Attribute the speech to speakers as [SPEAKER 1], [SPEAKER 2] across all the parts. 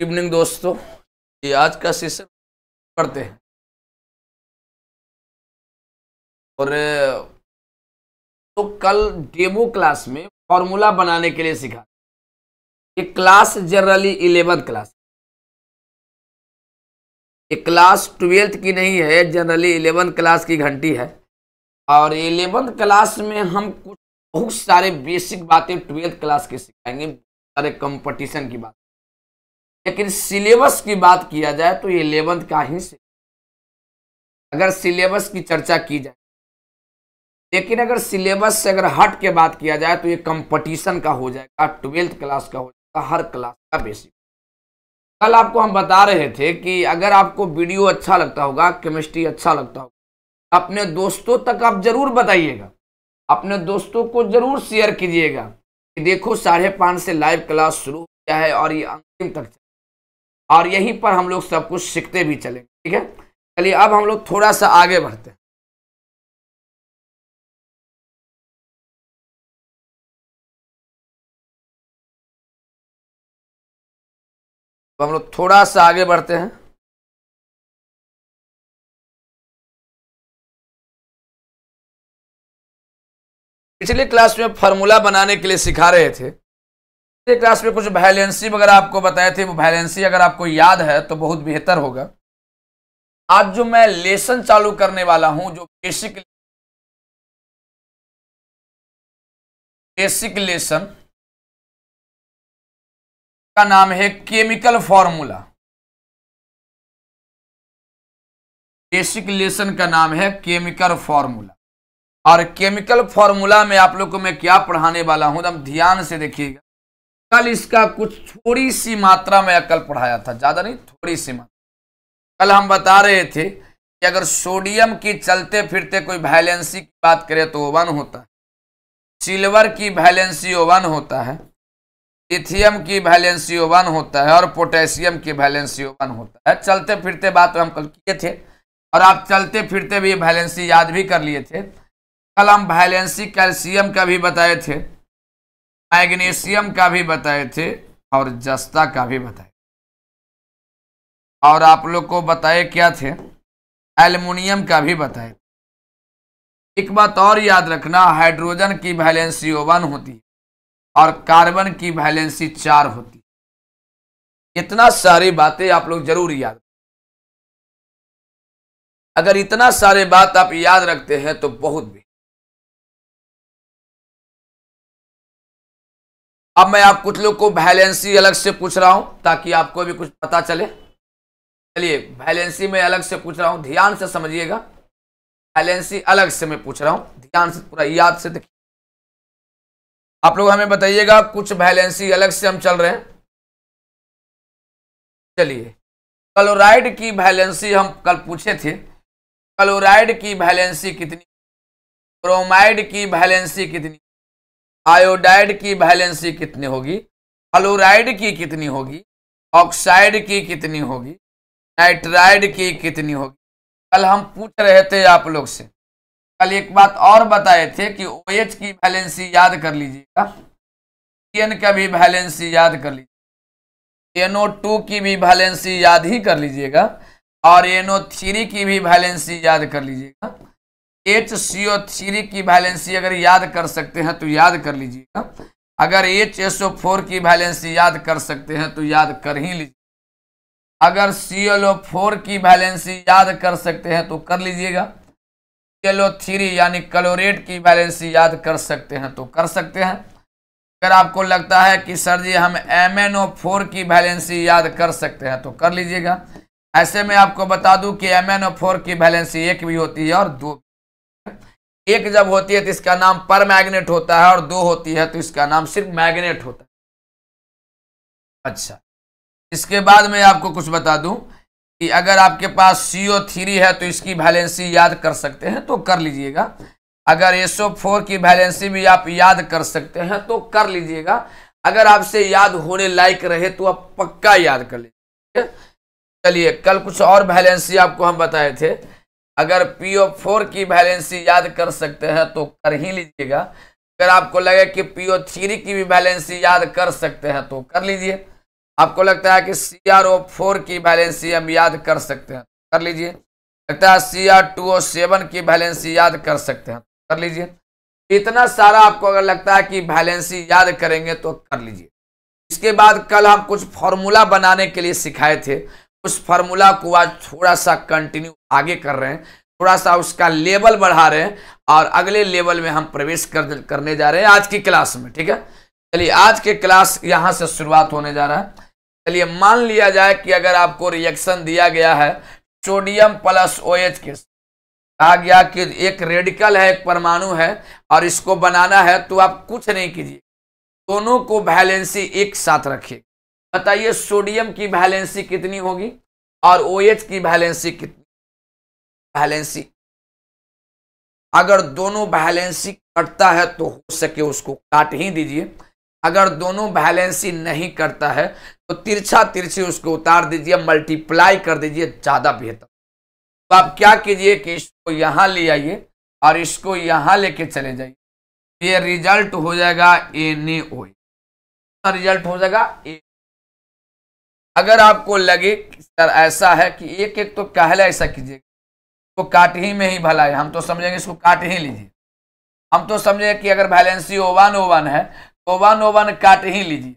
[SPEAKER 1] Evening दोस्तों ये आज का सेशन पढ़ते हैं और तो कल डेमो क्लास में फॉर्मूला बनाने के लिए सिखा
[SPEAKER 2] ये क्लास जनरली इलेवेंथ क्लास ये क्लास ट्वेल्थ की नहीं है जनरली इलेवेंथ क्लास की घंटी है और इलेवेंथ क्लास में हम कुछ बहुत सारे बेसिक बातें ट्वेल्थ क्लास के सिखाएंगे सारे कंपटीशन की बात लेकिन सिलेबस की बात किया जाए तो ये इलेवंथ का ही से अगर सिलेबस की चर्चा की जाए लेकिन अगर सिलेबस से अगर हट के बात किया जाए तो ये कंपटीशन का हो जाएगा ट्वेल्थ क्लास का हो जाएगा हर क्लास का बेसिक कल आपको हम बता रहे थे कि अगर आपको वीडियो अच्छा लगता होगा केमिस्ट्री अच्छा लगता होगा अपने दोस्तों तक आप जरूर बताइएगा अपने दोस्तों को जरूर शेयर कीजिएगा कि देखो साढ़े पाँच से लाइव क्लास शुरू हो गया है और ये अंतिम तक और यहीं पर हम लोग सब कुछ सीखते भी चले ठीक है चलिए अब हम लोग थोड़ा सा आगे बढ़ते हैं
[SPEAKER 1] तो हम लोग थोड़ा सा आगे बढ़ते हैं
[SPEAKER 2] पिछले क्लास में फार्मूला बनाने के लिए सिखा रहे थे क्लास में कुछ वैलेंसी वगैरह आपको बताए थे वो वैलेंसी अगर आपको याद है तो बहुत बेहतर होगा आज जो मैं लेसन चालू करने वाला हूं जो बेसिक
[SPEAKER 1] बेसिक लेसन का नाम है केमिकल फॉर्मूला
[SPEAKER 2] बेसिक लेसन का नाम है केमिकल फॉर्मूला और केमिकल फॉर्मूला में आप लोग को मैं क्या पढ़ाने वाला हूं तो ध्यान से देखिएगा कल इसका कुछ थोड़ी सी मात्रा में कल पढ़ाया था ज़्यादा नहीं थोड़ी सी मात्रा कल हम बता रहे थे कि अगर सोडियम की चलते फिरते कोई वैलेंसी की बात करें तो वन होता है सिल्वर की वैलेंसी वन होता है इथियम की वैलेंसी वन होता है और पोटेशियम की वैलेंसी वन होता है चलते फिरते बात हम कल किए थे और आप चलते फिरते भी वैलेंसी याद भी कर लिए थे कल हम वैलेंसी कैल्शियम का भी बताए थे मैग्नीशियम का भी बताए थे और जस्ता का भी बताए और आप लोग को बताए क्या थे एल्युमिनियम का भी बताए एक बात और याद रखना हाइड्रोजन की वैलेंसी वन होती और कार्बन की वैलेंसी चार होती इतना सारी बातें आप लोग जरूर याद
[SPEAKER 1] अगर इतना सारे बात आप याद रखते हैं तो बहुत भी अब मैं आप कुछ लोग को
[SPEAKER 2] वैलेंसी अलग से पूछ रहा हूं ताकि आपको भी कुछ पता चले चलिए वैलेंसी में अलग से पूछ रहा हूं ध्यान से समझिएगा वैलेंसी अलग से मैं पूछ रहा हूं ध्यान से पूरा याद से देखिए आप लोग हमें बताइएगा कुछ वैलेंसी अलग से हम
[SPEAKER 1] चल रहे हैं चलिए क्लोराइड की वैलेंसी
[SPEAKER 2] हम कल पूछे थे क्लोराइड की वैलेंसी कितनी ब्रोमाइड की वैलेंसी कितनी आयोडाइड की वैलेंसी कितनी होगी फ्लोराइड की कितनी होगी ऑक्साइड की कितनी होगी नाइट्राइड की कितनी होगी कल हम पूछ रहे थे आप लोग से कल एक बात और बताए थे कि ओ OH की वैलेंसी याद कर लीजिएगा एन का भी वैलेंसी याद कर लीजिए एनओ टू की भी वैलेंसी याद ही कर लीजिएगा और एनओ थ्री की भी वैलेंसी याद कर लीजिएगा एच सी ओ थ्री की वैलेंसी अगर याद कर सकते हैं तो याद कर लीजिएगा अगर एच एस ओ फोर की वैलेंसी याद कर सकते हैं तो याद कर ही लीजिए अगर सी एल ओ फोर की वैलेंसी याद कर सकते हैं तो कर लीजिएगा सी एल ओ थ्री यानी क्लोरेट की वैलेंसी याद कर सकते हैं तो कर सकते हैं अगर आपको लगता है कि सर जी हम एम एन ओ फोर की वैलेंसी याद कर सकते हैं तो कर लीजिएगा ऐसे में आपको बता दूं कि एम एन ओ फोर की वैलेंसी एक भी होती है और दो एक जब होती है तो इसका नाम पर मैग्नेट होता है और दो होती है तो इसका नाम सिर्फ मैग्नेट होता है अच्छा इसके बाद मैं आपको कुछ बता दूं कि अगर आपके पास सी ओ थ्री है तो इसकी वैलेंसी याद कर सकते हैं तो कर लीजिएगा अगर एसओ फोर की वैलेंसी भी आप याद कर सकते हैं तो कर लीजिएगा अगर आपसे याद होने लायक रहे तो आप पक्का याद कर लीजिए चलिए कल कुछ और वैलेंसी आपको हम बताए थे अगर पी ओ फोर की वैलेंसी याद कर सकते हैं तो कर ही लीजिएगा अगर आपको लगे कि पी ओ थ्री की भी वैलेंसी याद कर सकते हैं तो कर लीजिए आपको लगता है कि सी आर ओ फोर की वैलेंसी हम याद कर सकते हैं तो कर लीजिए लगता है C R two O seven की वैलेंसी याद कर सकते हैं तो कर लीजिए इतना सारा आपको अगर लगता है कि वैलेंसी याद करेंगे तो कर लीजिए इसके बाद कल हम कुछ फार्मूला बनाने के लिए सिखाए थे उस फार्मूला को आज थोड़ा सा कंटिन्यू आगे कर रहे हैं थोड़ा सा उसका लेवल बढ़ा रहे हैं और अगले लेवल में हम प्रवेश कर, करने जा रहे हैं आज की क्लास में ठीक है चलिए आज के क्लास यहाँ से शुरुआत होने जा रहा है चलिए मान लिया जाए कि अगर आपको रिएक्शन दिया गया है सोडियम प्लस ओ एच के कहा गया कि एक रेडिकल है एक परमाणु है और इसको बनाना है तो आप कुछ नहीं कीजिए दोनों को वैलेंसी एक साथ रखिए बताइए सोडियम की वैलेंसी कितनी होगी और ओ OH एच की वैलेंसी कितनी बैलेंसी अगर दोनों बैलेंसी कटता है तो हो सके उसको काट ही दीजिए अगर दोनों बैलेंसी नहीं करता है तो तिरछा तिरछी उसको उतार दीजिए मल्टीप्लाई कर दीजिए ज़्यादा बेहतर तो आप क्या कीजिए कि इसको यहाँ ले आइए और इसको यहाँ लेके चले जाइए ये रिजल्ट हो जाएगा ने ओ e। रिजल्ट हो जाएगा ए e। अगर आपको लगे सर ऐसा है कि एक एक तो कहला ऐसा कीजिएगा तो काट ही में ही भला है हम तो समझेंगे इसको काट ही लीजिए हम तो समझेंगे कि अगर वैलेंसी ओवन ओवन है तो वन ओवन काट ही लीजिए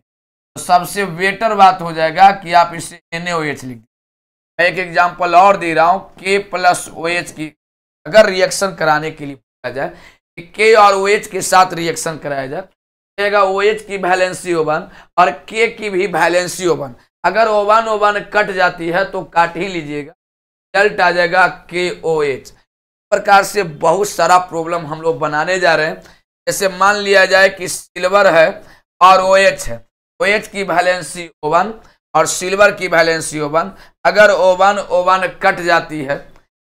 [SPEAKER 2] तो सबसे बेटर बात हो जाएगा कि आप इसे एन ओ एच लिख मैं एक एग्जाम्पल और दे रहा हूँ के प्लस ओ एच की अगर रिएक्शन कराने के लिए पूछा जाए कि के और ओ एच के साथ रिएक्शन कराया जाए जाएगा तो ओ एच की वैलेंसी ओवन और के की भी वैलेंसी ओवन अगर ओवन ओवन कट जाती है तो काट ही लीजिएगा रिजल्ट आ जाएगा के ओ एच प्रकार से बहुत सारा प्रॉब्लम हम लोग बनाने जा रहे हैं जैसे मान लिया जाए कि सिल्वर है और ओ एच है ओ एच की वैलेंसी ओ वन और सिल्वर की वैलेंसी ओ वन अगर O one O one cut जाती है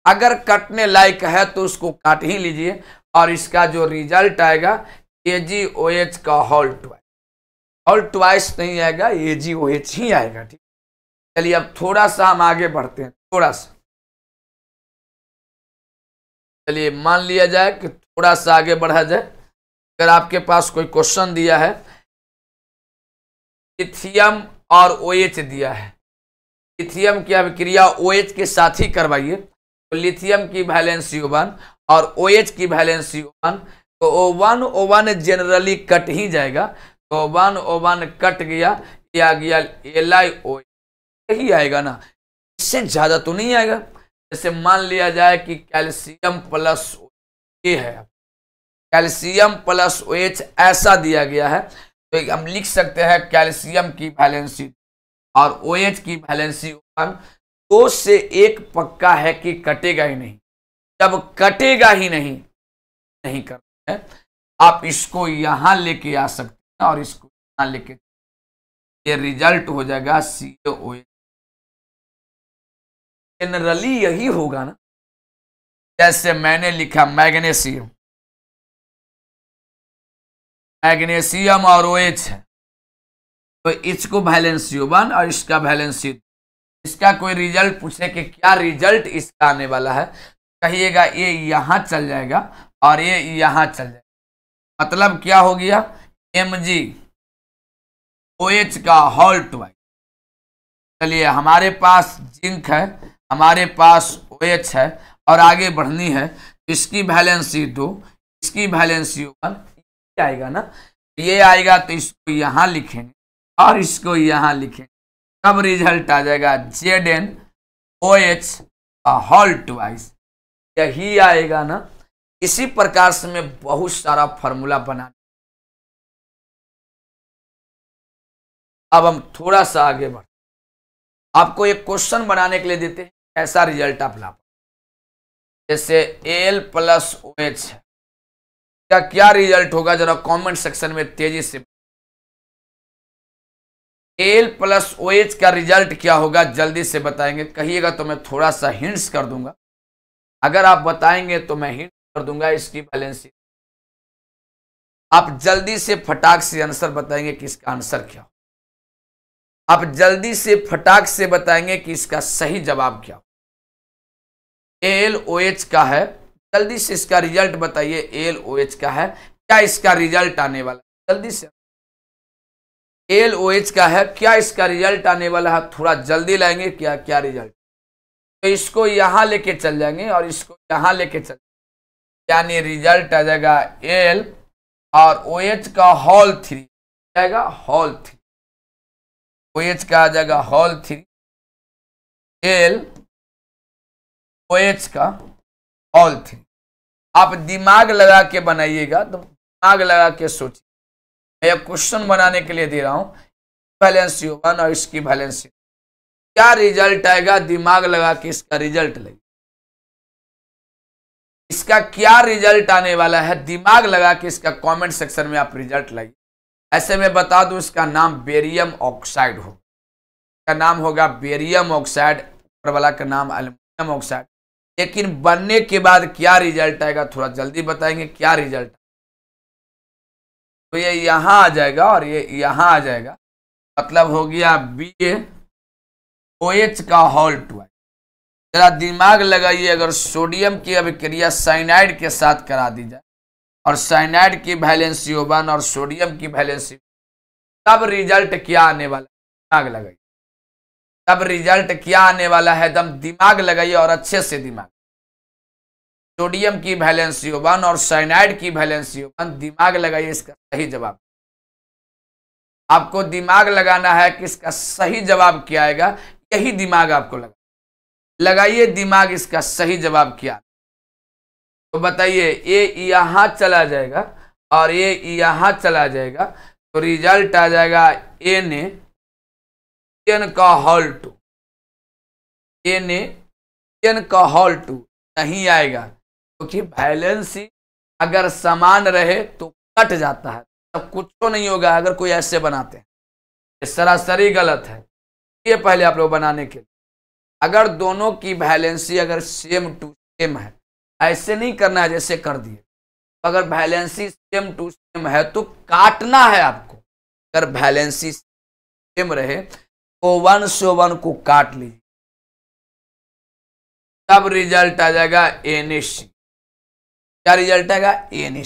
[SPEAKER 2] अगर कटने लायक है तो उसको काट ही लीजिए और इसका जो रिजल्ट आएगा ए जी ओ एच का हॉल ट्वाइस हॉल ट्वाइस नहीं आएगा ए जी ओ एच ही आएगा ठीक चलिए अब थोड़ा सा हम आगे बढ़ते हैं थोड़ा सा चलिए मान लिया जाए कि थोड़ा सा आगे बढ़ा जाए अगर आपके पास कोई क्वेश्चन दिया है इथियम और ओ OH दिया है लिथियम की अभिक्रिया ओ OH के साथ ही करवाइए तो लिथियम की वैलेंस यू वन और ओ OH की वैलेंस यू वन तो O one O one generally cut ही जाएगा तो वन ओ वन कट गया या गया एल आई ओ यही आएगा ना इससे ज़्यादा तो नहीं आएगा जैसे मान लिया जाए कि कैल्शियम प्लस ए है कैल्शियम प्लस ओ एच ऐसा दिया गया है तो हम लिख सकते हैं कैल्शियम की वैलेंसी और ओ एच की वैलेंसी वन दो से एक पक्का है कि कटेगा ही नहीं जब कटेगा ही नहीं नहीं कर आप इसको यहाँ लेके आ सकते हैं और इसको यहाँ लेके
[SPEAKER 1] ये रिजल्ट हो जाएगा सी ओ एच जनरली यही होगा ना जैसे मैंने लिखा मैग्नेशियम
[SPEAKER 2] मैग्नेशियम और ओएच है तो इसको वैलेंसी वन और इसका वैलेंसी इसका कोई रिजल्ट पूछे कि क्या रिजल्ट इसका आने वाला है कहिएगा ये यहाँ चल जाएगा और ये यहाँ चल जाएगा मतलब क्या हो गया एम जी ओ एच का हॉल्ट वाइज चलिए हमारे पास जिंक है हमारे पास ओ OH है और आगे बढ़नी है इसकी वैलेंसी दो इसकी वैलेंसी वन आएगा ना ये आएगा तो इसको यहाँ लिखेंगे और इसको यहाँ लिखेंगे तब रिजल्ट आ जाएगा Z N O H whole twice यही आएगा ना इसी प्रकार से मैं बहुत
[SPEAKER 1] सारा फॉर्मूला बना अब
[SPEAKER 2] हम थोड़ा सा आगे बढ़ आपको एक क्वेश्चन बनाने के लिए देते हैं ऐसा रिजल्ट आप ला जैसे एल प्लस ओ एच का क्या रिजल्ट होगा जरा कमेंट सेक्शन में तेजी से एल प्लस ओ एच का रिजल्ट क्या होगा जल्दी से बताएंगे कहिएगा तो मैं थोड़ा सा हिंट्स कर दूंगा अगर आप बताएंगे तो मैं हिंट कर दूंगा इसकी बैलेंसिंग आप जल्दी से फटाक से आंसर बताएंगे कि इसका आंसर क्या हो आप जल्दी से फटाक से बताएंगे कि इसका सही जवाब क्या हो एल ओ एच का है जल्दी से इसका रिजल्ट बताइए एल ओ एच का है क्या इसका रिजल्ट आने वाला है जल्दी से एल ओ एच का है क्या इसका रिजल्ट आने वाला है थोड़ा जल्दी लाएंगे क्या क्या रिजल्ट तो इसको यहाँ लेके चल जाएंगे और इसको यहाँ लेके चल यानी रिजल्ट आ जाएगा एल और ओ एच का हॉल थ्री जाएगा हॉल थ्री
[SPEAKER 1] ओ एच का आ जाएगा हॉल थ्री एल
[SPEAKER 2] ओएच का ऑल थिंग आप दिमाग लगा के बनाइएगा तो दिमाग लगा के सोचिए मैं एक क्वेश्चन बनाने के लिए दे रहा हूँ वैलेंस यू वन और इसकी वैलेंस यू क्या रिजल्ट आएगा दिमाग लगा के इसका रिजल्ट लगेगा इसका क्या रिजल्ट आने वाला है दिमाग लगा के इसका कमेंट सेक्शन में आप रिजल्ट लाइए ऐसे में बता दूं इसका नाम बेरियम ऑक्साइड हो इसका नाम होगा बेरियम ऑक्साइड ऊपर वाला का नाम एल्यूमिनियम ऑक्साइड लेकिन बनने के बाद क्या रिजल्ट आएगा थोड़ा जल्दी बताएंगे क्या रिजल्ट तो ये यहाँ आ जाएगा और ये यहाँ आ जाएगा मतलब हो गया बी ए ओ एच का हॉल टू जरा दिमाग लगाइए अगर सोडियम की अभिक्रिया साइनाइड के साथ करा दी जाए और साइनाइड की वैलेंसी वन और सोडियम की वैलेंसी तब रिजल्ट क्या आने वाला दिमाग लगाइए तब रिजल्ट क्या आने वाला है दम दिमाग लगाइए और अच्छे से दिमाग सोडियम की वैलेंसी वन और साइनाइड की वैलेंसी वन दिमाग लगाइए इसका सही जवाब आपको दिमाग लगाना है कि इसका सही जवाब क्या आएगा यही दिमाग आपको लगा लगाइए दिमाग इसका सही जवाब क्या तो बताइए ये यहां चला जाएगा और ये यहां चला जाएगा तो रिजल्ट आ जाएगा ए ने किन का हॉल टू एन ए किन का हॉल टू नहीं आएगा क्योंकि तो बैलेंस अगर समान रहे तो कट जाता है तब कुछ तो नहीं होगा अगर कोई ऐसे बनाते हैं ये सरासरी गलत है ये पहले आप लोग बनाने के लिए अगर दोनों की बैलेंसी अगर सेम टू सेम है ऐसे नहीं करना है जैसे कर दिए तो अगर बैलेंसी सेम टू सेम है तो काटना है आपको अगर बैलेंसी सेम रहे को वन सो वन को काट लीजिए
[SPEAKER 1] तब रिजल्ट आ जाएगा एन क्या रिजल्ट आएगा एन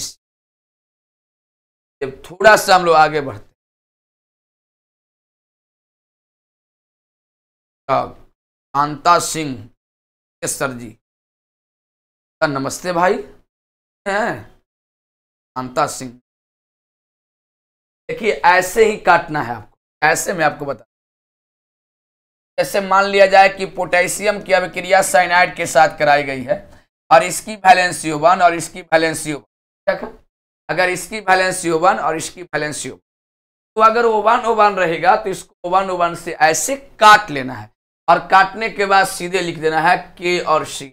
[SPEAKER 1] जब थोड़ा सा हम लोग आगे बढ़ते कांता सिंह सर जी सर नमस्ते भाई हैं
[SPEAKER 2] कांता सिंह देखिए ऐसे ही काटना है आपको ऐसे मैं आपको बता जैसे मान लिया जाए कि पोटेशियम की अभिक्रिया साइनाइड के साथ कराई गई है और इसकी वैलेंसियो वन और इसकी ठीक है अगर इसकी वैलेंसियो वन और इसकी वैलेंसियो तो अगर ओ वन ओ वन रहेगा तो इसको ओ वन ओ वन से ऐसे काट लेना है और काटने के बाद सीधे लिख देना है के और सी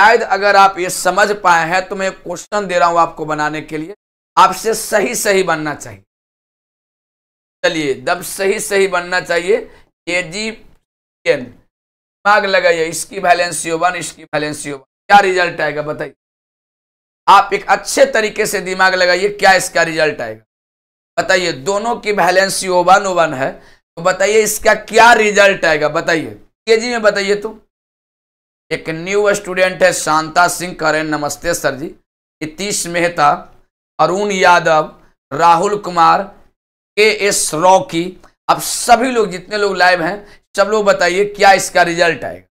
[SPEAKER 2] शायद अगर आप ये समझ पाए हैं तो मैं क्वेश्चन दे रहा हूँ आपको बनाने के लिए आपसे सही सही बनना चाहिए चलिए जब सही सही बनना चाहिए के जी एन दिमाग लगाइए इसकी वैलेंसियो वन इसकी वैलेंसियो वन क्या रिजल्ट आएगा बताइए आप एक अच्छे तरीके से दिमाग लगाइए क्या इसका रिजल्ट आएगा बताइए दोनों की वैलेंसियो वन वन है तो बताइए इसका क्या रिजल्ट आएगा बताइए केजी में बताइए तो एक न्यू स्टूडेंट है शांता सिंह करें नमस्ते sir ji Nitish Mehta Arun Yadav Rahul Kumar K S Rocky अब सभी लोग जितने लोग लाइव हैं सब लोग बताइए क्या इसका रिजल्ट आएगा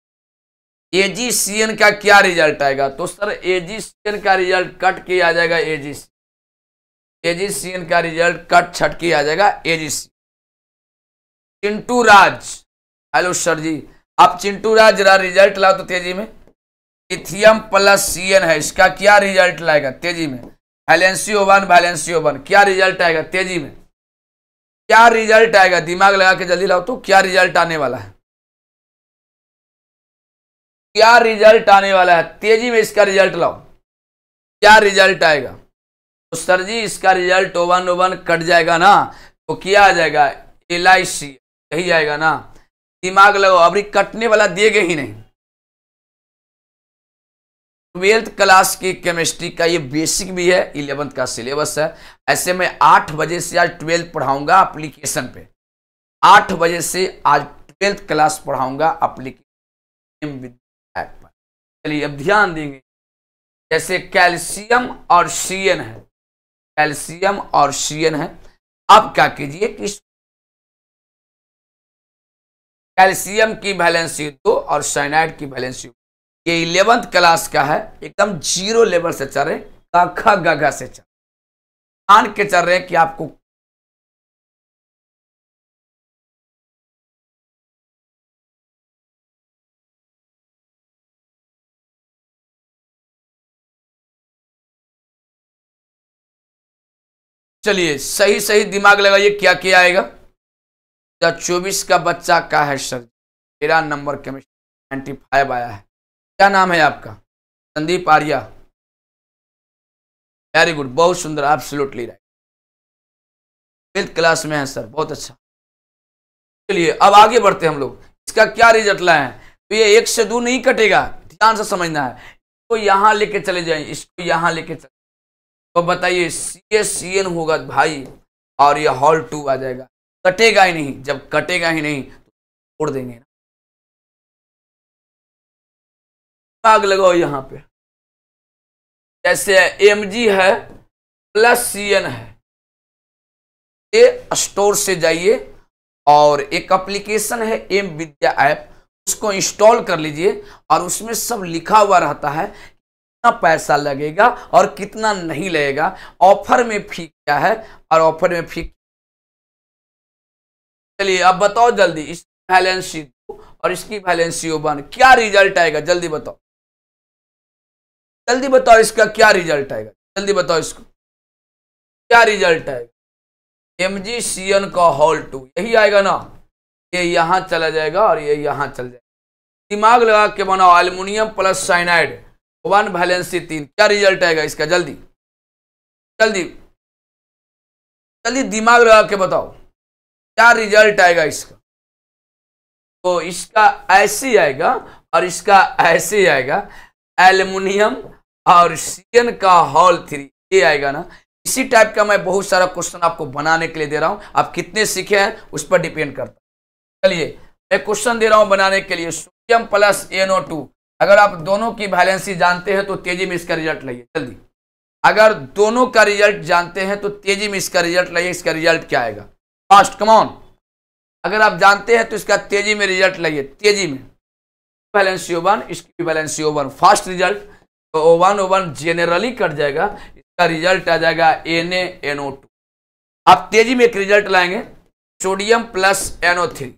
[SPEAKER 2] एजीसीएन का क्या रिजल्ट आएगा तो सर एजीसीएन का रिजल्ट कट के आ जाएगा एजीसी एजीसीएन का रिजल्ट कट छट के आ जाएगा AGC Chintu Raj hello sir ji आप चिंटू राज रिजल्ट लाओ तो तेजी में इथियम प्लस सीएन है इसका क्या रिजल्ट लाएगा तेजी में वैलेंसी ओवन वैलेंसी ओवन क्या रिजल्ट आएगा तेजी में क्या रिजल्ट आएगा दिमाग लगा के जल्दी लाओ तो क्या रिजल्ट आने वाला है क्या रिजल्ट आने वाला है तेजी में इसका रिजल्ट लाओ क्या रिजल्ट आएगा तो सर जी इसका रिजल्ट ओवन ओवन कट जाएगा ना तो किया आ जाएगा एल आई सी यही आएगा ना दिमाग लगाओ अभी कटने वाला गए ही नहीं ट्वेल्थ क्लास की केमिस्ट्री का ये बेसिक भी है इलेवंथ का सिलेबस है ऐसे में आठ बजे से आज ट्वेल्थ पढ़ाऊंगा अप्लीकेशन पे आठ बजे से आज ट्वेल्थ क्लास पढ़ाऊंगा अप्लीकेशन ऐप पर चलिए अब ध्यान देंगे जैसे कैल्शियम और एन है कैल्शियम और एन है आप क्या कीजिए कि कैल्शियम की वैलेंसी दो और साइनाइड की वैलेंसी ये इलेवंथ क्लास का है एकदम जीरो लेवल से चल रहे काखा गागा से चल
[SPEAKER 1] मान के चल रहे कि आपको
[SPEAKER 2] चलिए सही सही दिमाग लगाइए क्या क्या आएगा चौबीस का बच्चा का है सर तेरह नंबर केमिस्ट्री नाइन्टी फाइव आया है क्या नाम है आपका संदीप आर्या वेरी गुड बहुत सुंदर एब्सोल्युटली राइट ट्वेल्थ क्लास में है सर बहुत अच्छा चलिए अब आगे बढ़ते हम लोग इसका क्या रिजल्ट लाए हैं तो ये एक से दो नहीं कटेगा ध्यान से समझना है इसको यहाँ लेके चले जाए इसको यहाँ लेके चले तो बताइए सी एस सी एन होगा भाई और ये हॉल टू आ जाएगा कटेगा ही नहीं जब
[SPEAKER 1] कटेगा ही नहीं तो छोड़ देंगे ना आग लगाओ यहाँ पे जैसे एम जी है
[SPEAKER 2] प्लस सी एन है ये स्टोर से जाइए और एक एप्लीकेशन है एम विद्या ऐप उसको इंस्टॉल कर लीजिए और उसमें सब लिखा हुआ रहता है कितना पैसा लगेगा और कितना नहीं लगेगा ऑफर में फी क्या है और ऑफर में फी चलिए अब बताओ जल्दी इस बैलेंसी और इसकी बैलेंसी वन क्या रिजल्ट आएगा जल्दी बताओ जल्दी बताओ इसका क्या रिजल्ट आएगा जल्दी बताओ इसको क्या रिजल्ट आएगा एम जी सी एन का हॉल टू यही आएगा ना ये यहाँ चला जाएगा और ये यहाँ चल जाएगा दिमाग लगा के बनाओ aluminium plus cyanide one valency तीन क्या रिजल्ट आएगा इसका जल्दी जल्दी जल्दी दिमाग लगा के बताओ क्या रिजल्ट आएगा इसका तो इसका ऐसे आएगा और इसका ऐसे आएगा एल्युमिनियम और सीएन का हॉल थ्री ये आएगा ना इसी टाइप का मैं बहुत सारा क्वेश्चन आपको बनाने के लिए दे रहा हूं आप कितने सीखे हैं उस पर डिपेंड करता है चलिए मैं क्वेश्चन दे रहा हूं बनाने के लिए सोडियम प्लस एनओ टू अगर आप दोनों की वैलेंसी जानते हैं तो तेजी में इसका रिजल्ट लाइए जल्दी अगर दोनों का रिजल्ट जानते हैं तो तेजी में इसका रिजल्ट लाइए इसका रिजल्ट क्या आएगा फास्ट कमॉन अगर आप जानते हैं तो इसका तेजी में रिजल्ट लाइए तेजी में बैलेंसी वन इसकी valency one fast result O one O one generally cut जाएगा इसका रिजल्ट आ जाएगा एन एनओ टू आप तेजी में एक रिजल्ट लाएंगे sodium plus NO three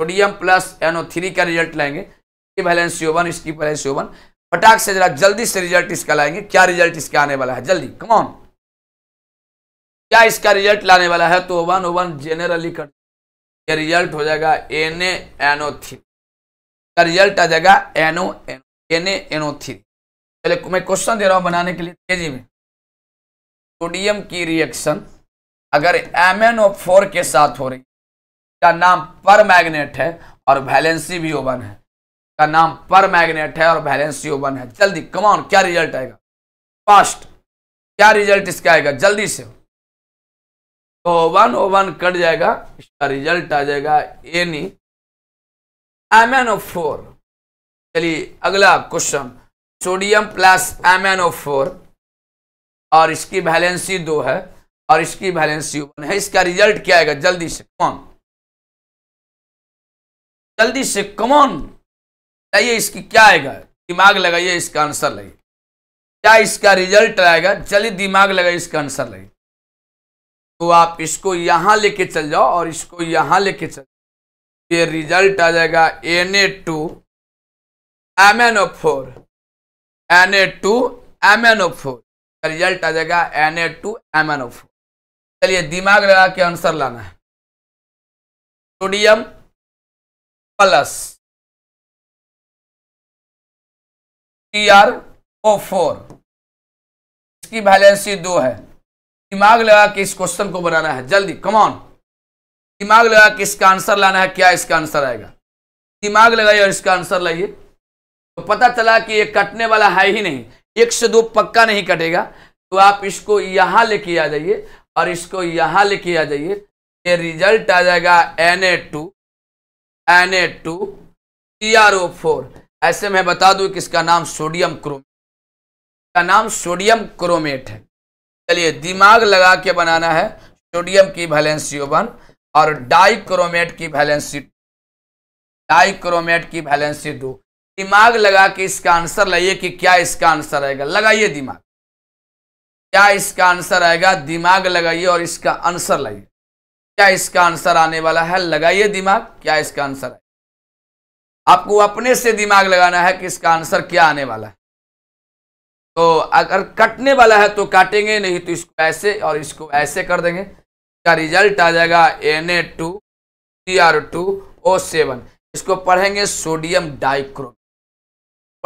[SPEAKER 2] sodium plus NO three का रिजल्ट लाएंगे इसकी बैलेंस वन इसकी बैलेंस वन फटाक से जरा जल्दी से रिजल्ट इसका लाएंगे क्या रिजल्ट इसका आने वाला है जल्दी कमॉन क्या इसका रिजल्ट लाने वाला है तो one O one generally cut result हो जाएगा एन एनओ थ्री का रिजल्ट आ जाएगा NO N N NO three पहले मैं क्वेश्चन दे रहा हूं बनाने के लिए के जी में सोडियम की रिएक्शन अगर एम एन ओ फोर के साथ हो रही का नाम पर मैग्नेट है और वैलेंसी भी ओवन है का नाम पर मैग्नेट है और वैलेंसी ओवन है जल्दी कमाउन क्या रिजल्ट आएगा फास्ट क्या रिजल्ट इसका आएगा जल्दी से तो ओवन ओवन कट जाएगा इसका रिजल्ट आ जाएगा N A M N O four चलिए अगला question sodium plus M four और इसकी वैलेंसी दो है और इसकी वैलेंसी वन है इसका रिजल्ट क्या आएगा जल्दी से कौन जल्दी से कमॉन आइए इसकी क्या आएगा दिमाग लगाइए इसका आंसर लगे क्या इसका रिजल्ट आएगा जल्दी दिमाग लगाइए इसका आंसर लगे तो आप इसको यहां लेके चल जाओ और इसको यहां लेके चल ये रिजल्ट आ जाएगा N A two M N O four N A two M N O four result आ जाएगा N A two M N O four चलिए दिमाग लगा के आंसर लाना है
[SPEAKER 1] sodium plus
[SPEAKER 2] T R O four इसकी वैलेंसी दो है दिमाग लगा के इस क्वेश्चन को बनाना है जल्दी कमॉन दिमाग लगा के इसका आंसर लाना है क्या इसका आंसर आएगा दिमाग लगाइए और इसका आंसर लाइए तो पता चला कि ये कटने वाला है ही नहीं एक से दो पक्का नहीं कटेगा तो आप इसको यहाँ लेके आ जाइए और इसको यहाँ लेके आ जाइए ये रिजल्ट आ जाएगा N A two N A two C R O four ऐसे मैं बता दूं कि इसका नाम सोडियम क्रोमेट इसका नाम सोडियम क्रोमेट है चलिए दिमाग लगा के बनाना है सोडियम की वैलेंसी वन और डाइक्रोमेट की वैलेंसी डाइक्रोमेट की वैलेंसी दो दिमाग लगा के इसका आंसर लाइए कि क्या इसका आंसर आएगा लगाइए दिमाग क्या इसका आंसर आएगा दिमाग लगाइए और इसका आंसर लाइए क्या इसका आंसर आने वाला है लगाइए दिमाग क्या इसका आंसर है आपको अपने से दिमाग लगाना है कि इसका आंसर क्या आने वाला है तो अगर कटने वाला है तो काटेंगे नहीं तो इसको ऐसे और इसको ऐसे कर देंगे इसका रिजल्ट आ जाएगा N A two C R two O seven इसको पढ़ेंगे सोडियम डाइक्रो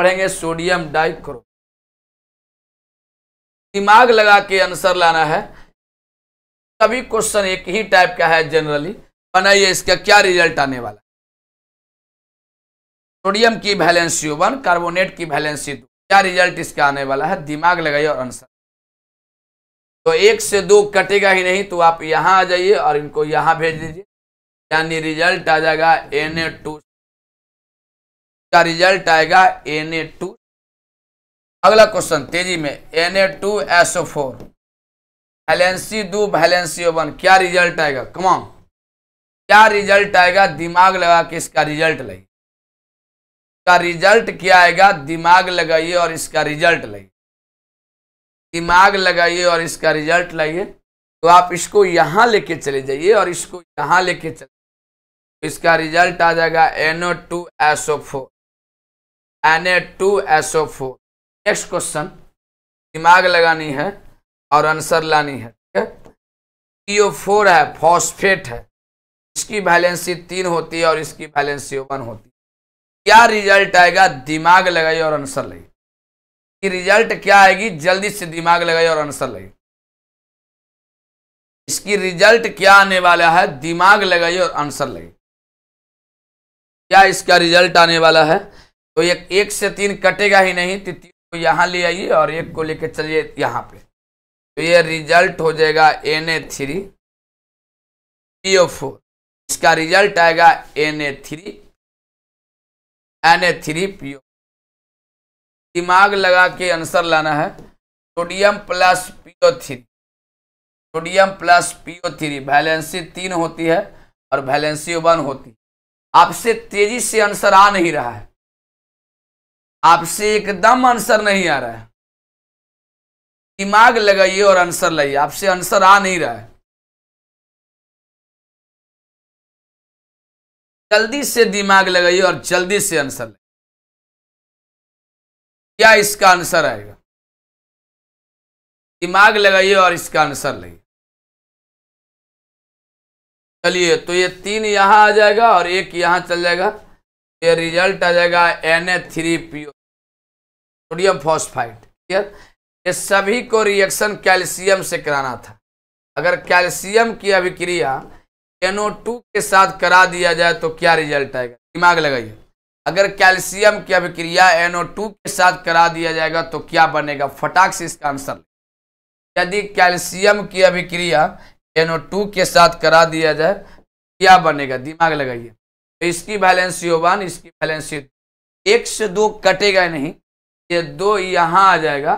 [SPEAKER 2] पढ़ेंगे सोडियम डाइक्रो दिमाग लगा के आंसर लाना है सभी क्वेश्चन एक ही टाइप का है जनरली बनाइए इसका क्या रिजल्ट आने वाला सोडियम की वैलेंसी वन कार्बोनेट की वैलेंसी दो क्या रिजल्ट इसका आने वाला है दिमाग लगाइए और आंसर तो एक से दो कटेगा ही नहीं तो आप यहां आ जाइए और इनको यहां भेज दीजिए यानी रिजल्ट आ जाएगा एन ए टू का रिजल्ट आएगा एन टू अगला क्वेश्चन तेजी में N A two O four valency दो वैलेंसी वन क्या रिजल्ट आएगा कमाओ क्या रिजल्ट आएगा दिमाग लगा के इसका रिजल्ट लगे का रिजल्ट क्या आएगा दिमाग लगाइए और इसका रिजल्ट लगे दिमाग लगाइए और इसका रिजल्ट लाइए तो आप इसको यहाँ लेके चले जाइए और इसको यहाँ लेके चले इसका रिजल्ट आ जाएगा NO two SO four N A two S O four next question दिमाग लगानी है और आंसर लानी है ठीक है सी ओ फोर है फॉस्फेट है इसकी वैलेंसी तीन होती है और इसकी वैलेंसी वन होती है क्या रिजल्ट आएगा दिमाग लगाइए और आंसर लगाइए कि रिजल्ट क्या आएगी जल्दी से दिमाग लगाइए और आंसर लगाइए इसकी रिजल्ट क्या आने वाला है दिमाग लगाइए और आंसर लगाइए क्या इसका रिजल्ट आने वाला है तो एक एक से तीन कटेगा ही नहीं तो तीन को यहाँ ले आइए और एक को लेके चलिए यहाँ पे तो ये रिजल्ट हो जाएगा N A three P O four इसका रिजल्ट आएगा N A three N A three P O दिमाग लगा के आंसर लाना है sodium plus P O three sodium plus P O three valency तीन होती है और वैलेंसी वन होती है आपसे तेजी से आंसर आ नहीं रहा है आपसे एकदम आंसर नहीं आ रहा है दिमाग लगाइए और आंसर लाइए
[SPEAKER 1] आपसे आंसर आ नहीं रहा है जल्दी से दिमाग लगाइए और जल्दी से आंसर लाइए क्या इसका आंसर आएगा दिमाग लगाइए और इसका
[SPEAKER 2] आंसर लाइए चलिए तो ये तीन यहां आ जाएगा और एक यहां चल जाएगा ये रिजल्ट आ जाएगा N A three P sodium phosphide clear ये सभी को रिएक्शन कैल्शियम से कराना था अगर कैल्शियम की अभिक्रिया एनओ टू के साथ करा दिया जाए तो क्या रिजल्ट आएगा दिमाग लगाइए अगर कैल्शियम की अभिक्रिया एनओ टू के साथ करा दिया जाएगा तो क्या बनेगा फटाक से इसका आंसर यदि कैल्शियम की अभिक्रिया एनओ टू के साथ करा दिया जाए क्या बनेगा दिमाग लगाइए तो इसकी बैलेंस ये वन इसकी बैलेंस ये एक से दो कटेगा नहीं ये दो यहाँ आ जाएगा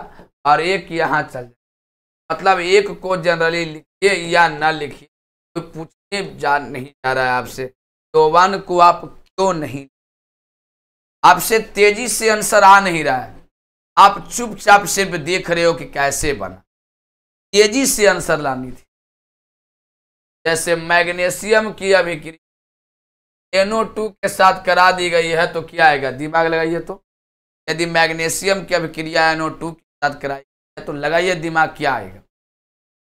[SPEAKER 2] और एक यहाँ चल जाएगा मतलब एक को जनरली लिखिए या ना लिखिए तो पूछने जा नहीं जा रहा है आपसे तो वन को आप क्यों नहीं आपसे तेजी से आंसर आ नहीं रहा है आप चुपचाप सिर्फ देख रहे हो कि कैसे बना तेजी से आंसर लानी थी जैसे मैग्नेशियम की अभिक्रिया एनओ टू के साथ करा दी गई है तो क्या आएगा दिमाग लगाइए तो यदि मैग्नीशियम की अभिक्रिया एनओ टू के साथ कराई है तो लगाइए दिमाग क्या आएगा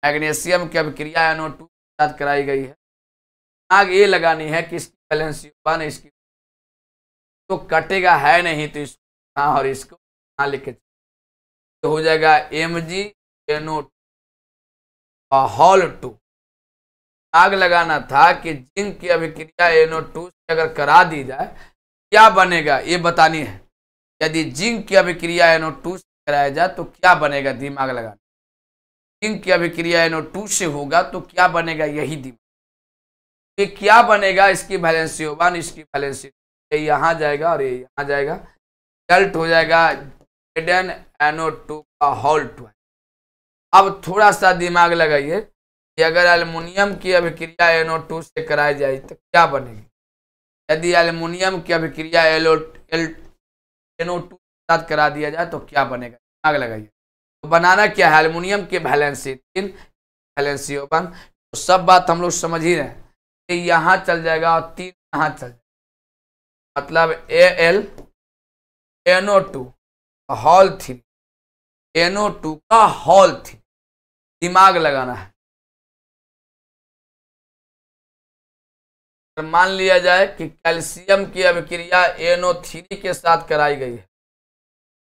[SPEAKER 2] मैग्नीशियम की अभिक्रिया एनओ टू के साथ कराई गई है दिमाग ये लगानी है कि इसकी बैलेंस वन इसकी तो कटेगा है नहीं तो इसको हाँ और
[SPEAKER 1] इसको हाँ लिखे तो हो जाएगा M G NO
[SPEAKER 2] two whole two आग लगाना था कि जिंक की अभिक्रिया एनो टू से अगर करा दी जाए क्या बनेगा ये बतानी है यदि जिंक की अभिक्रिया एनो टू से कराया जाए तो क्या बनेगा दिमाग लगाना जिंक की अभिक्रिया एनो टू से होगा तो क्या बनेगा यही दिमाग ये क्या बनेगा इसकी वैलेंसी वन इसकी वैलेंसी ये यहाँ जाएगा और ये यहाँ जाएगा रिजल्ट हो जाएगा एनो टू का हॉल्ट अब थोड़ा सा दिमाग लगाइए कि अगर एल्युमिनियम की अभिक्रिया एनओ टू से कराई जाए तो क्या बनेगी यदि एल्युमिनियम की अभिक्रिया एलो एल एनओ टू के साथ करा दिया जाए तो क्या बनेगा आग लगाइए तो बनाना क्या है एल्युमिनियम के वैलेंसी तीन वैलेंसी ओपन तो सब बात हम लोग समझ ही रहे हैं कि यहाँ चल जाएगा और तीन यहाँ चल जाएगा मतलब A L NO two
[SPEAKER 1] whole three NO two का हॉल थी दिमाग लगाना है मान
[SPEAKER 2] लिया जाए कि कैल्शियम की अभिक्रिया एनओ थ्री के साथ कराई गई है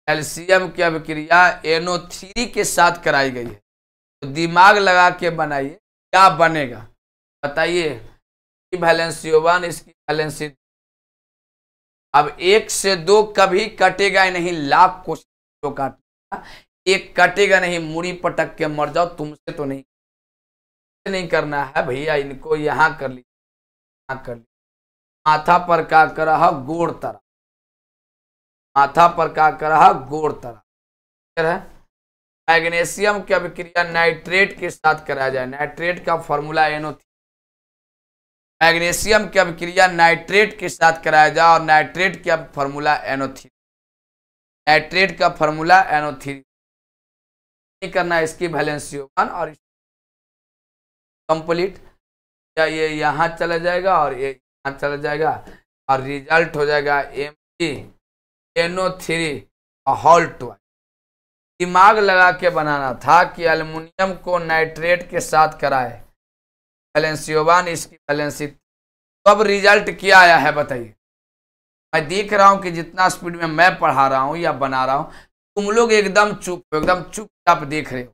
[SPEAKER 2] कैल्शियम की अभिक्रिया एनओ थ्री के साथ कराई गई है तो दिमाग लगा के बनाइए क्या बनेगा बताइए वैलेंसियोवन इसकी वैलेंसी अब एक से दो कभी कटेगा नहीं लाख कोशिश तो काटेगा एक कटेगा नहीं मुड़ी पटक के मर जाओ तुमसे तो नहीं नहीं करना है भैया इनको यहाँ कर ली कर माथा पर का कर गोड़ तरा माथा पर का कर गोड़ तरह है मैग्नेशियम की अभिक्रिया नाइट्रेट के साथ कराया जाए नाइट्रेट का फॉर्मूला एनो मैग्नेशियम की अभिक्रिया नाइट्रेट के साथ कराया जाए और नाइट्रेट का फॉर्मूला एनोथ्री नाइट्रेट का फॉर्मूला एनोथ्री करना इसकी वैलेंस वन और कंप्लीट या ये यहाँ चला जाएगा और ये यहाँ चला जाएगा और रिजल्ट हो जाएगा M G N O three whole दिमाग लगा के बनाना था कि अल्मोनियम को नाइट्रेट के साथ कराए बैलेंसियोबान इसकी बैलेंसी कब रिजल्ट क्या आया है बताइए मैं देख रहा हूँ कि जितना स्पीड में मैं पढ़ा रहा हूँ या बना रहा हूँ तुम लोग एकदम चुप हो एकदम चाप देख रहे हो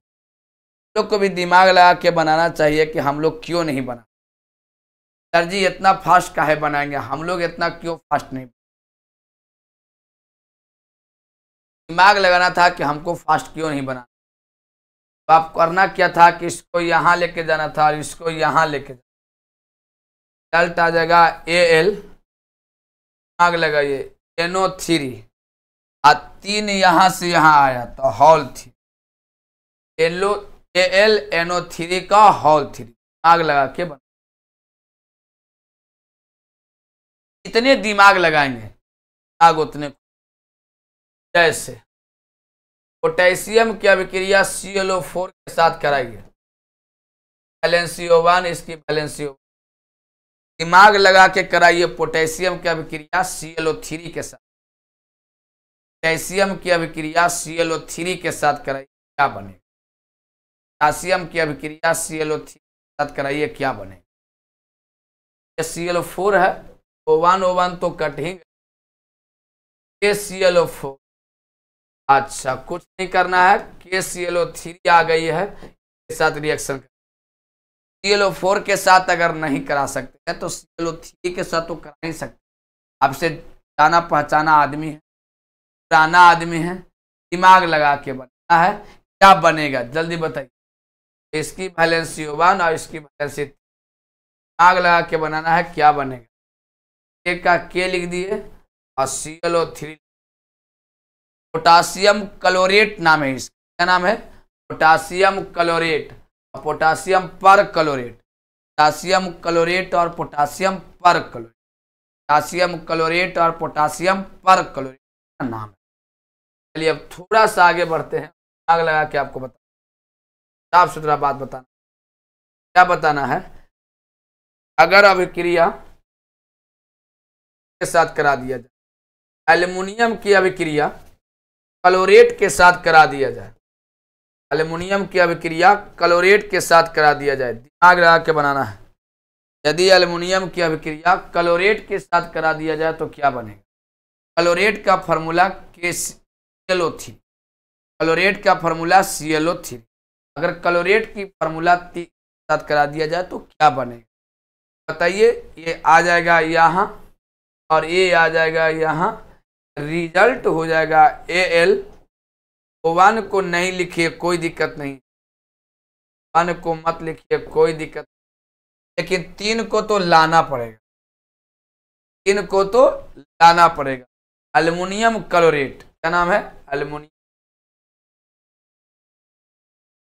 [SPEAKER 2] लोग को भी दिमाग लगा के बनाना चाहिए कि हम लोग क्यों नहीं बना सर जी इतना फास्ट काहे बनाएंगे हम लोग इतना क्यों फास्ट नहीं दिमाग लगाना था कि हमको फास्ट क्यों नहीं बना तो आप करना क्या था कि इसको यहाँ लेके जाना था और इसको यहाँ लेके जाना रिजल्ट आ जाएगा ए एल दिमाग लगाइए एनो थ्री आ तीन यहाँ से यहाँ आया तो हॉल थ्री एलो ए एल एनो थ्री का हॉल थ्री आग लगा के बना इतने दिमाग लगाएंगे दिमाग उतने जैसे पोटेशियम की अभिक्रिया सी एल ओ फोर के साथ कराइए बैलेंसियो वन इसकी बैलेंसियो दिमाग लगा के कराइए पोटेशियम की अभिक्रिया सी एल ओ थ्री के साथ पोटेशियम की अभिक्रिया सी एल ओ थ्री के साथ कराइए क्या बने पोटासियम की अभिक्रिया सी एल ओ थ्री के साथ कराइए क्या बने सी एल ओ फोर है ओ वन ओ वन तो कटेंगे के सी एल ओ फोर अच्छा कुछ नहीं करना है के सी एल ओ थ्री आ गई है के साथ reaction C L O four के साथ अगर नहीं करा सकते हैं तो सी एल ओ थ्री के साथ तो करा नहीं सकते आपसे जाना पहचाना आदमी है पुराना आदमी है दिमाग लगा के बनना है क्या बनेगा जल्दी बताइए इसकी वैलेंसी वन और इसकी वैलेंसी दिमाग लगा के बनाना है क्या बनेगा एक का के लिख दिए और C L O three potassium chlorate नाम है इसका क्या नाम है पोटासियम क्लोरेट और potassium perchlorate potassium chlorate और potassium perchlorate potassium chlorate और पोटासियम पर क्लोरेट का नाम है चलिए अब थोड़ा सा आगे बढ़ते हैं आग लगा के आपको बता साफ सुथरा बात
[SPEAKER 1] बताना क्या बताना है अगर अभिक्रिया
[SPEAKER 2] के साथ करा दिया जाए एल्युमिनियम की अभिक्रिया क्लोरेट के साथ करा दिया जाए एल्युमिनियम की अभिक्रिया क्लोरेट के साथ करा दिया जाए दिमाग लगा के बनाना है यदि एल्युमिनियम की अभिक्रिया क्लोरेट के साथ करा दिया जाए तो क्या बनेगा क्लोरेट का formula K C L O three chlorate का formula C L O three अगर क्लोरेट की फार्मूला साथ करा दिया जाए तो क्या बनेगा बताइए ये आ जाएगा यहाँ और ये आ जाएगा यहाँ रिजल्ट हो जाएगा ए एल वन को नहीं लिखिए कोई दिक्कत नहीं वन को मत लिखिए कोई दिक्कत लेकिन तीन को तो लाना पड़ेगा तीन को तो लाना पड़ेगा अल्मोनियम क्लोरेट क्या नाम है अल्मोनियम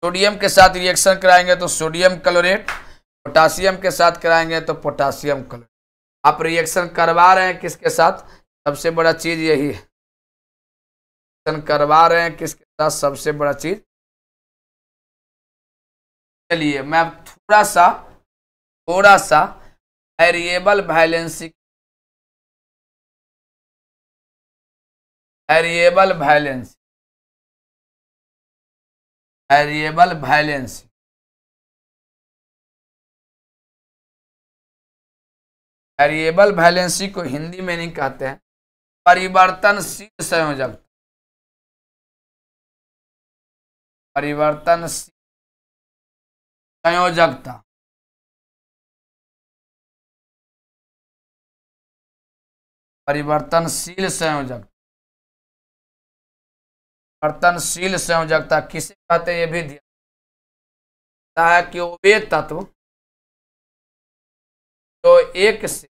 [SPEAKER 2] सोडियम के साथ रिएक्शन कराएंगे तो सोडियम क्लोरेट पोटासियम के साथ कराएंगे तो पोटासियम क्लोरेट आप रिएक्शन करवा रहे हैं किसके साथ सबसे बड़ा चीज़ यही है रिएक्शन करवा रहे हैं किसके साथ सबसे बड़ा चीज़ चलिए मैं थोड़ा सा थोड़ा सा variable valency
[SPEAKER 1] variable valency variable valency variable valency को हिंदी में नहीं कहते हैं परिवर्तनशील संयोजक परिवर्तनशील संयोजकता परिवर्तनशील संयोजक परिवर्तनशील संयोजकता किसे कहते हैं ये भी दिया है कि वे तत्व तो एक से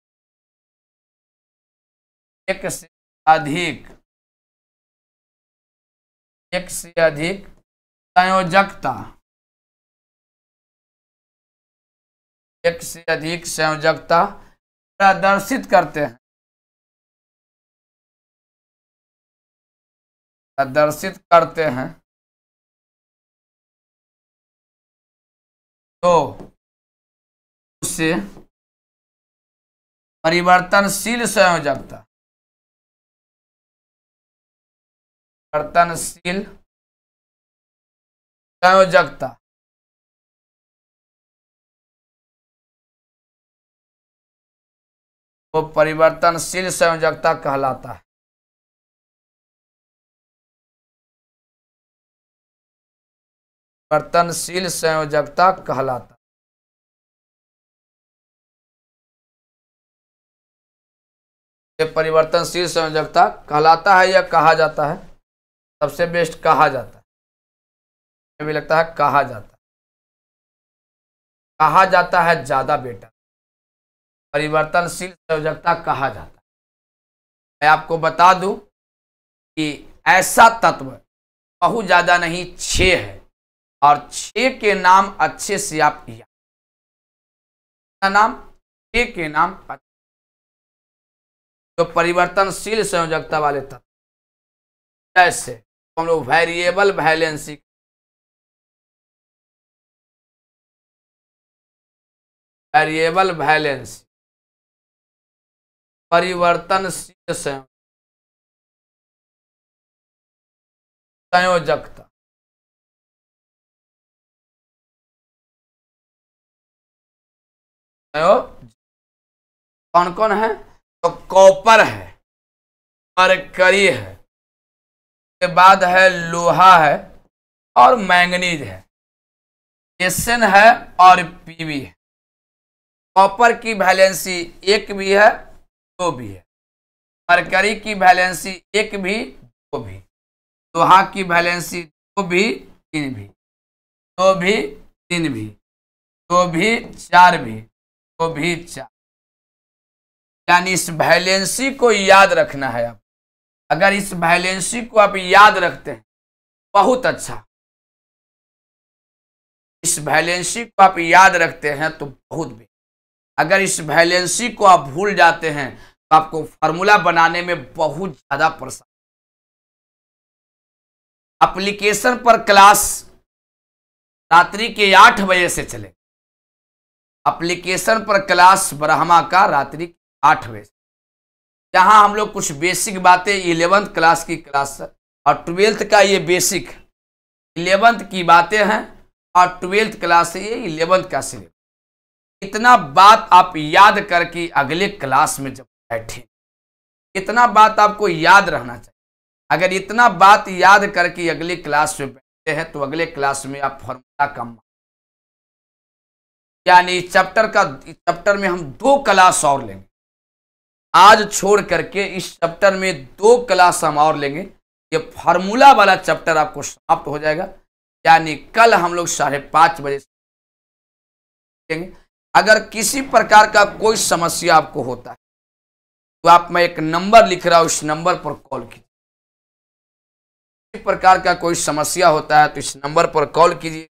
[SPEAKER 1] एक से अधिक एक से अधिक संयोजकता एक से अधिक संयोजकता प्रदर्शित करते हैं प्रदर्शित करते हैं तो उससे परिवर्तनशील संयोजकता परिवर्तनशील संयोजकता वो परिवर्तनशील संयोजकता कहलाता है परिवर्तनशील संयोजकता कहलाता है। परिवर्तनशील संयोजकता कहलाता है या कहा जाता है सबसे बेस्ट कहा जाता है भी लगता है कहा जाता है कहा जाता है ज़्यादा बेटर परिवर्तनशील संयोजकता
[SPEAKER 2] कहा जाता है मैं आपको बता दूं कि ऐसा तत्व बहुत ज़्यादा नहीं छ है और छ के नाम अच्छे से आप किया नाम छ के नाम
[SPEAKER 1] जो परिवर्तनशील संयोजकता वाले तत्व जैसे हम लोग वेरिएबल बैलेंस वेरिएबल बैलेंस परिवर्तनशील संयोजकता कौन कौन है तो कॉपर है मरकरी है
[SPEAKER 2] के बाद है लोहा है और मैंगनीज है एसन है और पी भी है कॉपर की वैलेंसी एक भी है दो भी है मरकरी की वैलेंसी एक भी दो भी लोहा की वैलेंसी दो भी तीन भी दो भी तीन भी दो भी चार भी दो भी चार यानी इस वैलेंसी को याद रखना है आप अगर इस वैलेंसी को आप याद रखते हैं बहुत अच्छा इस वैलेंसी को आप याद रखते हैं तो बहुत भी अगर इस वैलेंसी को आप भूल जाते हैं तो आपको फार्मूला बनाने में बहुत ज़्यादा परेशान एप्लीकेशन पर क्लास रात्रि के आठ बजे से चले एप्लीकेशन पर क्लास ब्रह्मा का रात्रि आठ बजे जहाँ हम लोग कुछ बेसिक बातें इलेवंथ क्लास की क्लास और ट्वेल्थ का ये बेसिक इलेवंथ की बातें हैं और ट्वेल्थ क्लास से ये इलेवंथ का सिलेबस इतना बात आप याद करके अगले क्लास में जब बैठे इतना बात आपको याद रहना चाहिए अगर इतना बात याद करके अगले क्लास में बैठते हैं तो अगले क्लास में आप फॉर्मूला कम यानी चैप्टर का चैप्टर में हम दो क्लास और लेंगे आज छोड़ करके इस चैप्टर में दो क्लास हम और लेंगे ये फार्मूला वाला चैप्टर आपको समाप्त हो जाएगा यानी कल हम लोग साढ़े पाँच बजे लेंगे अगर किसी प्रकार का कोई समस्या आपको होता है तो आप मैं एक नंबर लिख रहा हूँ उस नंबर पर कॉल कीजिए किसी प्रकार का कोई समस्या होता है तो इस नंबर पर कॉल कीजिए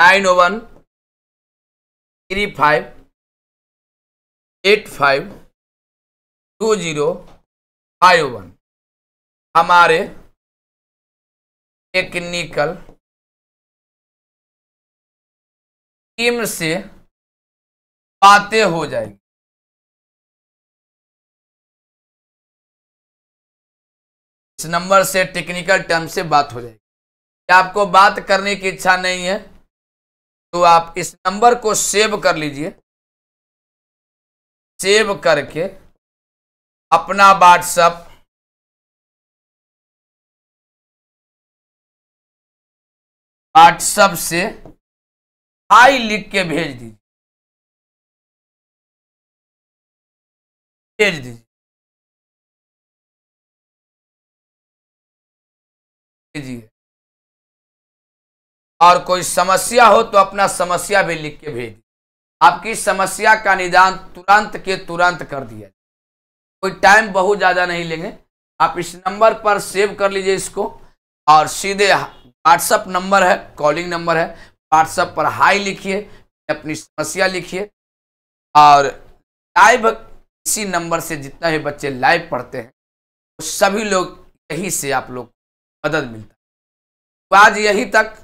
[SPEAKER 1] nine one three five eight five two zero five one हमारे टेक्निकल टीम से बातें हो जाएगी इस नंबर
[SPEAKER 2] से टेक्निकल टर्म से बात हो जाएगी आपको बात करने की इच्छा नहीं है तो आप इस नंबर को सेव कर लीजिए
[SPEAKER 1] सेव करके अपना व्हाट्सअप व्हाट्सअप से हाई लिख के भेज दीजिए भेज दीजिए
[SPEAKER 2] भेजिए और कोई समस्या हो तो अपना समस्या भी लिख के भेज आपकी समस्या का निदान तुरंत के तुरंत कर दिया कोई टाइम बहुत ज़्यादा नहीं लेंगे आप इस नंबर पर सेव कर लीजिए इसको और सीधे व्हाट्सअप नंबर है कॉलिंग नंबर है व्हाट्सअप पर हाई लिखिए अपनी समस्या लिखिए और लाइव इसी नंबर से जितना भी बच्चे लाइव पढ़ते हैं तो सभी लोग यहीं से आप लोग मदद मिलता है तो आज यहीं तक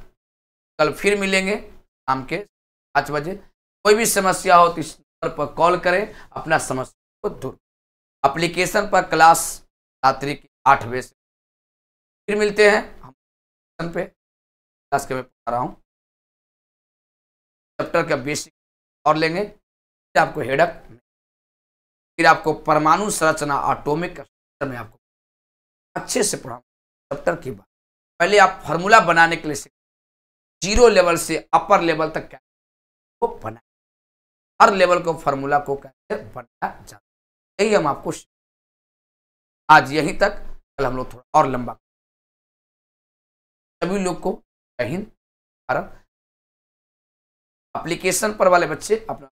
[SPEAKER 2] कल फिर मिलेंगे शाम के पाँच बजे कोई भी समस्या हो तो इस नंबर पर कॉल करें अपना समस्या को दूर अप्लीकेशन पर क्लास रात्रि की आठ बजे से
[SPEAKER 1] फिर मिलते हैं हम पे क्लास के मैं पढ़ा रहा हूँ चैप्टर का बेसिक और लेंगे फिर आपको हेडअप
[SPEAKER 2] फिर आपको परमाणु संरचना ऑटोमिक में आपको अच्छे से पढ़ाऊंगा चैप्टर की बात पहले आप फॉर्मूला बनाने के लिए जीरो लेवल से अपर लेवल तक क्या वो बना हर लेवल को फॉर्मूला को कैसे बनाया
[SPEAKER 1] जाता यही हम आपको आज यहीं तक कल हम लोग थोड़ा और लंबा सभी लोग को हिंद एप्लीकेशन पर वाले बच्चे अपना